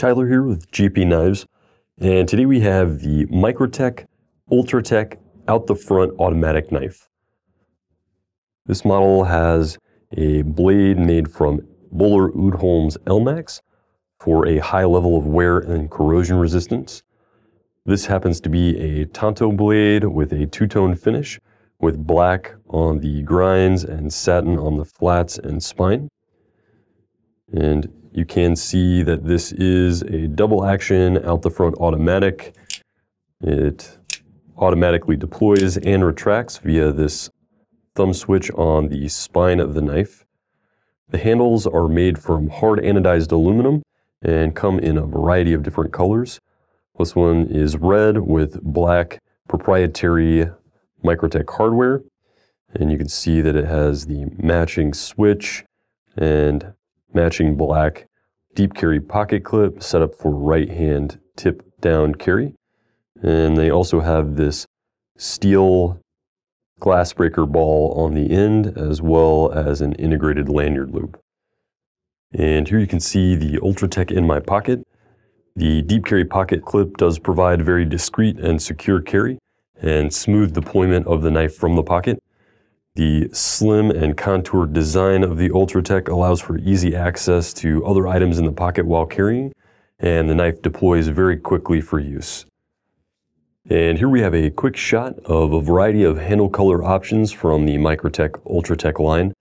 Tyler here with GP Knives, and today we have the Microtech Ultratech out the front automatic knife. This model has a blade made from Buller Udholm's Elmax for a high level of wear and corrosion resistance. This happens to be a Tonto blade with a two-tone finish with black on the grinds and satin on the flats and spine. And you can see that this is a double action out the front automatic. It automatically deploys and retracts via this thumb switch on the spine of the knife. The handles are made from hard anodized aluminum and come in a variety of different colors. This one is red with black proprietary Microtech hardware. And you can see that it has the matching switch and matching black deep carry pocket clip set up for right hand tip down carry. And they also have this steel glass breaker ball on the end as well as an integrated lanyard loop. And here you can see the Ultratech in my pocket. The deep carry pocket clip does provide very discreet and secure carry and smooth deployment of the knife from the pocket. The slim and contoured design of the Ultratech allows for easy access to other items in the pocket while carrying, and the knife deploys very quickly for use. And here we have a quick shot of a variety of handle color options from the Microtech Ultratech line.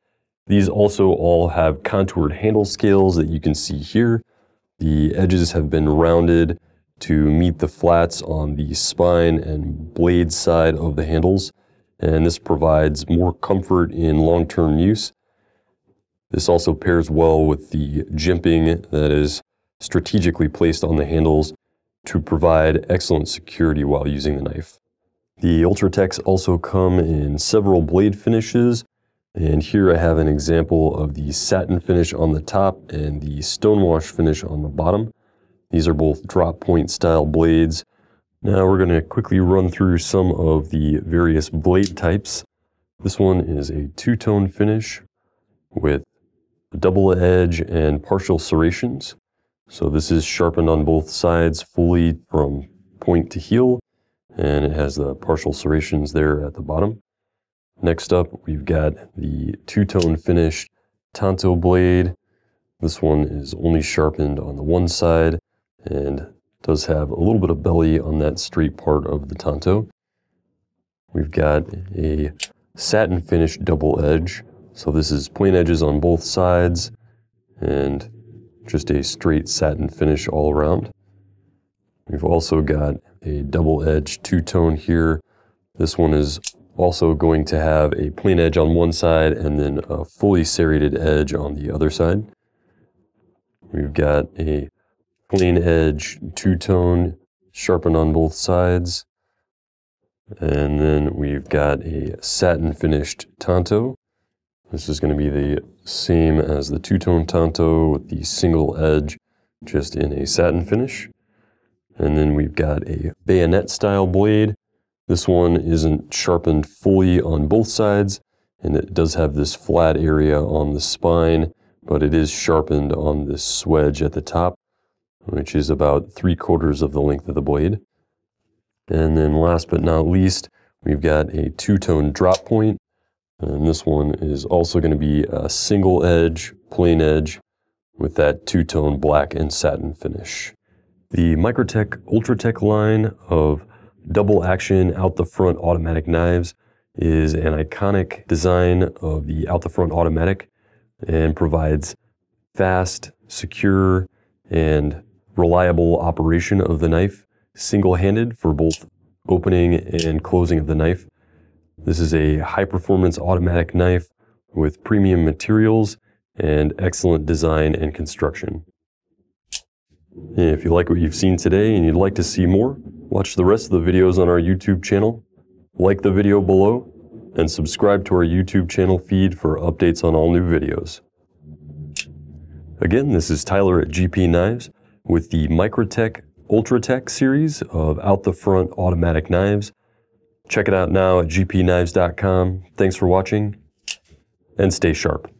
These also all have contoured handle scales that you can see here. The edges have been rounded to meet the flats on the spine and blade side of the handles and this provides more comfort in long-term use. This also pairs well with the jimping that is strategically placed on the handles to provide excellent security while using the knife. The Ultratex also come in several blade finishes, and here I have an example of the satin finish on the top and the stonewash finish on the bottom. These are both drop point style blades now we're going to quickly run through some of the various blade types. This one is a two-tone finish with a double edge and partial serrations. So this is sharpened on both sides fully from point to heel, and it has the partial serrations there at the bottom. Next up, we've got the two-tone finished Tanto blade. This one is only sharpened on the one side, and does have a little bit of belly on that straight part of the Tonto. We've got a satin finish double edge. So this is plain edges on both sides and just a straight satin finish all around. We've also got a double edge two-tone here. This one is also going to have a plain edge on one side and then a fully serrated edge on the other side. We've got a clean edge, two-tone, sharpened on both sides. And then we've got a satin finished tanto. This is going to be the same as the two-tone tanto with the single edge just in a satin finish. And then we've got a bayonet style blade. This one isn't sharpened fully on both sides and it does have this flat area on the spine, but it is sharpened on this swedge at the top which is about three quarters of the length of the blade. And then last but not least, we've got a two-tone drop point. And this one is also going to be a single edge, plain edge, with that two-tone black and satin finish. The Microtech Ultratech line of double action out the front automatic knives is an iconic design of the out the front automatic and provides fast, secure, and reliable operation of the knife single-handed for both opening and closing of the knife. This is a high-performance automatic knife with premium materials and excellent design and construction. If you like what you've seen today and you'd like to see more, watch the rest of the videos on our YouTube channel, like the video below, and subscribe to our YouTube channel feed for updates on all new videos. Again, this is Tyler at GP Knives, with the Microtech Ultratech series of out the front automatic knives. Check it out now at gpknives.com. Thanks for watching and stay sharp.